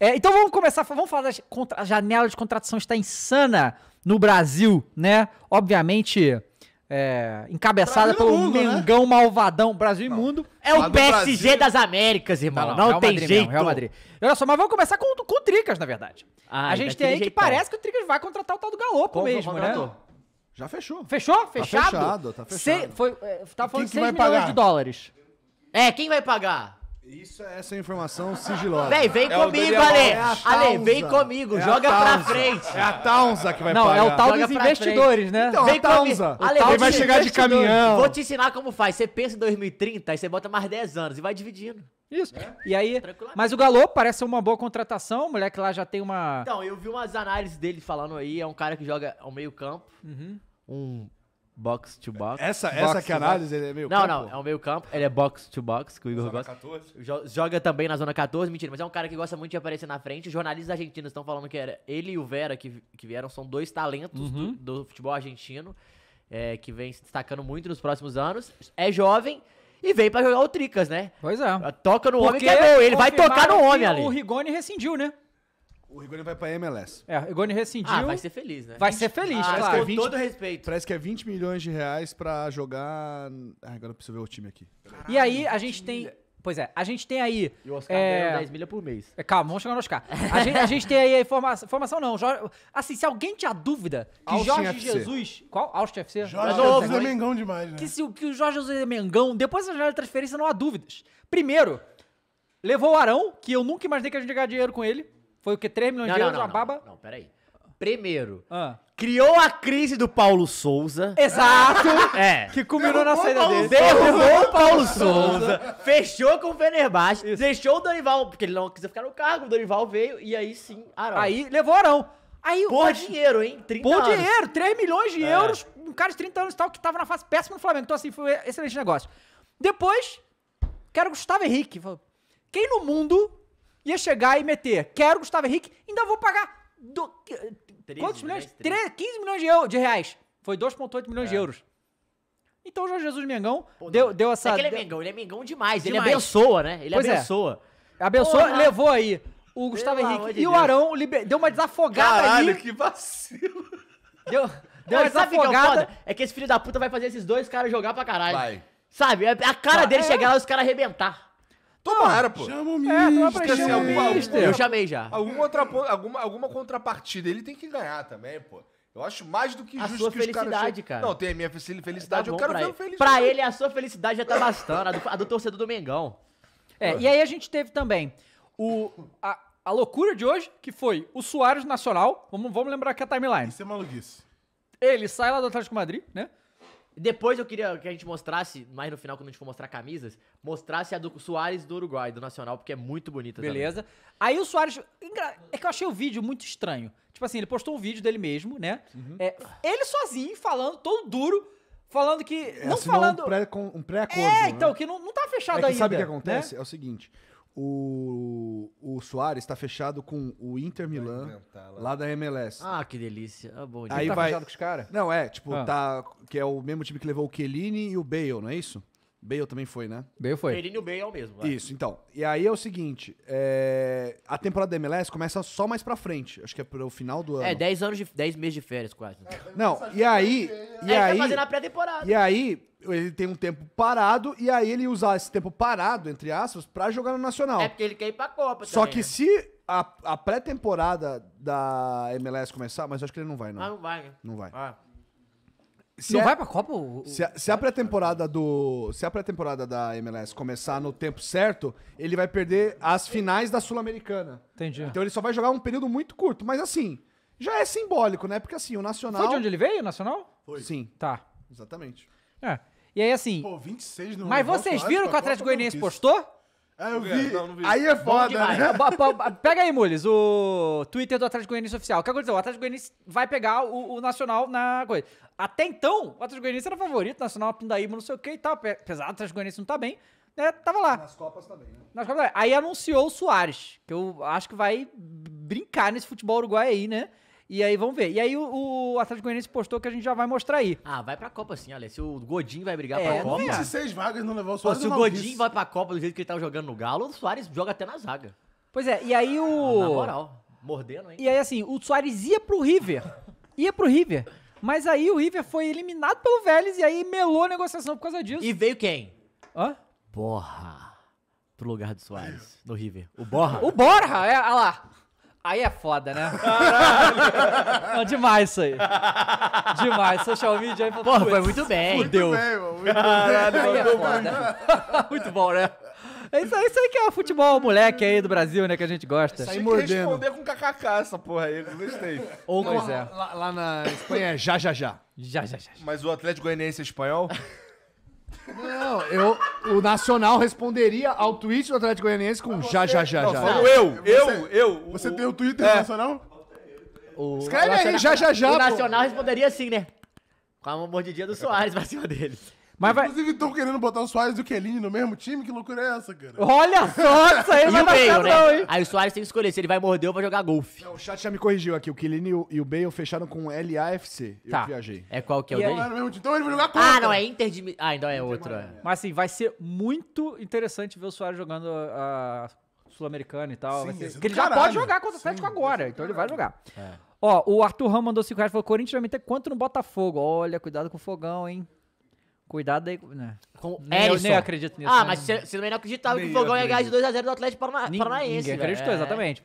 É, então vamos começar, vamos falar das contra, janela de contratação está insana no Brasil, né? Obviamente é, encabeçada Brasil pelo mundo, né? Mengão né? Malvadão Brasil Imundo. É o PSG Brasil... das Américas, irmão. Não, não, não Real tem Madrid, jeito. Não, Real Madrid. Olha só, mas vamos começar com, com o Tricas, na verdade. Ah, a gente tem aí que parece que o Tricas vai contratar o tal do Galopo é mesmo, né? Já fechou. Fechou? Tá fechado? Tá fechado, tá fechado. Se, foi, é, tá falando 6 milhões pagar? de dólares. É, quem vai pagar? Isso, é, essa é informação sigilosa. vem vem é comigo, Ale. É Ale, vem comigo, é joga pra frente. É a Taunza que vai Não, pagar. é o tal joga dos investidores, frente. né? Então, vem a Taunza. Ale, Ele vai chegar de caminhão. Vou te ensinar como faz. Você pensa em 2030, aí você bota mais 10 anos e vai dividindo. Isso. É. E aí, mas o Galo parece uma boa contratação, o moleque lá já tem uma Então, eu vi umas análises dele falando aí, é um cara que joga ao meio-campo. Uhum. Um box to box. Essa, box essa que é a análise, ele é meio não, campo? Não, não, é o meio campo. Ele é box to box, que o Igor zona gosta. 14. joga também na zona 14, mentira, mas é um cara que gosta muito de aparecer na frente. Os jornalistas argentinos estão falando que era ele e o Vera que, que vieram, são dois talentos uhum. do, do, futebol argentino, é, que vem se destacando muito nos próximos anos. É jovem. E veio pra jogar o Tricas, né? Pois é. Toca no Porque homem que é gol. Ele vai tocar no homem ali. O Rigoni rescindiu, né? O Rigoni vai pra MLS. É, o Rigoni rescindiu. Ah, vai ser feliz, né? Vai ser feliz, ah, claro. Com 20, todo respeito. Parece que é 20 milhões de reais pra jogar. Ah, agora eu preciso ver o time aqui. Caralho, e aí a gente tem. Pois é, a gente tem aí. E o Oscar é... ganha 10 milha por mês. É, calma, vamos chegar no Oscar. A gente, a gente tem aí a informação. Informação não. Jorge... Assim, se alguém tinha dúvida que Austin Jorge FC. Jesus. Qual? Austin FC? Jorge é Jesus é Mengão demais, né? Que, se, que o Jorge Jesus é Mengão, depois da janela de transferência, não há dúvidas. Primeiro, levou o Arão, que eu nunca imaginei que a gente ia ganhar dinheiro com ele. Foi o quê? 3 milhões não, de não, euros? Não, baba? Não, peraí. Primeiro, ah. criou a crise do Paulo Souza. Exato! É. Que culminou na saída dele. Derrubou o Paulo Souza, fechou com o Fenerbahçe, Isso. deixou o Dorival, porque ele não quis ficar no cargo, o Dorival veio e aí sim, Arão. Aí levou Arão. Aí, por dinheiro, hein? 30 por anos. dinheiro, 3 milhões de é. euros, um cara de 30 anos e tal, que tava na fase péssima do Flamengo. Então, assim, foi um excelente negócio. Depois, quero Gustavo Henrique. Quem no mundo ia chegar e meter. Quero Gustavo Henrique, ainda vou pagar. Do... 13, quantos milhões? 13, 15 milhões de, euros de reais. Foi 2,8 milhões é. de euros. Então o Jorge Jesus Mengão Pô, deu, deu essa. É que ele é Mengão, ele é Mengão demais. demais. Ele abençoa, né? Ele pois abençoa. É. Abençoa, Porra. levou aí o Gustavo Henrique. De e Deus. o Arão liber... deu uma desafogada Caralho, ali. que vacilo. Deu, deu uma é desafogada. Que é, é, que esse filho da puta vai fazer esses dois caras jogar pra caralho. Vai. Sabe? É a cara dele é. chegar lá e os caras arrebentar. Tomara, ah, pô. Chama o é, mister. É, toma pra alguma, mister. Eu chamei já. Alguma, outra, alguma, alguma contrapartida. Ele tem que ganhar também, pô. Eu acho mais do que a justo sua que felicidade, cara. Não, tem a minha tá felicidade, tá eu quero ver ele. o feliz. Pra ele, a sua felicidade já tá bastando, a do, a do torcedor do Mengão. É, e aí a gente teve também o, a, a loucura de hoje, que foi o Soares Nacional. Vamos, vamos lembrar aqui a timeline. Isso é maluquice. Ele sai lá do Atlético Madrid, né? Depois eu queria que a gente mostrasse, mais no final, quando a gente for mostrar camisas, mostrasse a do Soares do Uruguai, do Nacional, porque é muito bonita. Beleza. Também. Aí o Soares. É que eu achei o vídeo muito estranho. Tipo assim, ele postou um vídeo dele mesmo, né? Uhum. É, ele sozinho, falando, todo duro. Falando que. É, não Assinou falando. Um pré-acordo. Um pré é, né? então, que não, não tá fechado é que ainda. Sabe o que né? acontece? Né? É o seguinte: o, o Soares está fechado com o Inter Milan, lá. da MLS. Ah, que delícia. Ah, bom, então Aí tá vai... fechado com os caras? Não, é, tipo, ah. tá. Que é o mesmo time que levou o Kelini e o Bale, não é isso? Bale também foi, né? Bale foi. Kelini e o Bale é o mesmo. Isso, então. E aí é o seguinte, é... a temporada da MLS começa só mais pra frente. Acho que é pro final do é, ano. É, 10 anos de 10 meses de férias quase. É, não, e aí, e é, tá aí... e aí, tá fazendo a pré-temporada. E aí, ele tem um tempo parado e aí ele usar esse tempo parado, entre aspas, para jogar no Nacional. É porque ele quer ir pra Copa Só que né? se a, a pré-temporada da MLS começar, mas acho que ele não vai, não. Ah, não vai, né? Não vai. Ah. Se não é, vai pra Copa? O, se a, se a pré-temporada do. Se a pré-temporada da MLS começar no tempo certo, ele vai perder as finais da Sul-Americana. Entendi. Então ele só vai jogar um período muito curto. Mas assim, já é simbólico, né? Porque assim, o Nacional. Foi de onde ele veio, o Nacional? Foi. Sim. Tá. Exatamente. É. E aí, assim. Pô, 26 no Mas vocês viram o que o Atlético Goianiense postou? É, eu é, vi. Não, não vi. Aí é foda, né? Pega aí, Mules, o Twitter do Atlético Goianiense oficial. O que aconteceu? O Atlético Goianiense vai pegar o, o Nacional na coisa. Até então, o Atlético Goianiense era o favorito, Nacional, Pindaíba, não sei o que e tal. Apesar do Atlético Goianiense não tá bem, né, Tava lá. Nas Copas também, né? Nas Copas também. Aí anunciou o Soares, que eu acho que vai brincar nesse futebol uruguai aí, né? E aí vamos ver. E aí o, o Atlético Goianiense postou que a gente já vai mostrar aí. Ah, vai pra Copa sim, olha. Se o Godinho vai brigar é, pra Copa. 26 vagas não levar o Soares. Pô, se o Godinho vai pra Copa do jeito que ele tava tá jogando no Galo, o Soares joga até na zaga. Pois é, e aí o. Ah, na moral, mordendo, hein? E aí assim, o Soares ia pro River. Ia pro River. Mas aí o River foi eliminado pelo Vélez e aí melou a negociação por causa disso. E veio quem? Hã? Borra. Pro lugar do Soares, no River. O Borra. O Borra, é, olha lá. Aí é foda, né? Não, demais isso aí. Demais. Social media aí Porra, foi muito bem. Fudeu. Muito bem, mano. Muito é muito bom, né? É isso, aí, isso aí que é o futebol moleque aí do Brasil, né? Que a gente gosta. Isso aí mordendo. responder com kkk essa porra aí, não gostei. Ou, pois é. Lá, lá na Espanha é já, já, já. Já, já, já. Mas o Atlético Goianiense é espanhol? Não, eu, o Nacional responderia ao tweet do Atlético Goianiense com já, já, já, já. Não, eu, eu, eu. Você tem o Twitter do é. Nacional? O Escreve aí, já, já, já. O Nacional responderia assim, né? Com a mordidinha do Soares pra cima deles. Mas vai... Inclusive, estão querendo botar o Soares e o Kelini no mesmo time? Que loucura é essa, cara? Olha só, isso aí e não vai Bale, né? hein? Aí o Soares tem que escolher se ele vai morder ou vai jogar golfe. Não, é, o chat já me corrigiu aqui. O Kelini e o Bale fecharam com LAFC. Tá. Eu viajei. É qual que é o dele? É- então ele vai jogar ah, contra. Ah, não, é Inter de... Ah, então é outro. É. Mas assim, vai ser muito interessante ver o Soares jogando a Sul-Americana e tal. Sim, ser... É porque ele já pode jogar contra o Atlético agora, então ele vai jogar. É. Ó, o Arthur Ram mandou 5 reais e falou: Corinthians vai meter quanto no Botafogo? Olha, cuidado com o fogão, hein? Cuidado aí. Né? Com nem, eu nem acredito nisso. Ah, né? mas você também não é acreditava nem que o Fogão ia ganhar de 2x0 do Atlético Paranaense. Ninguém velho. acreditou, é. exatamente.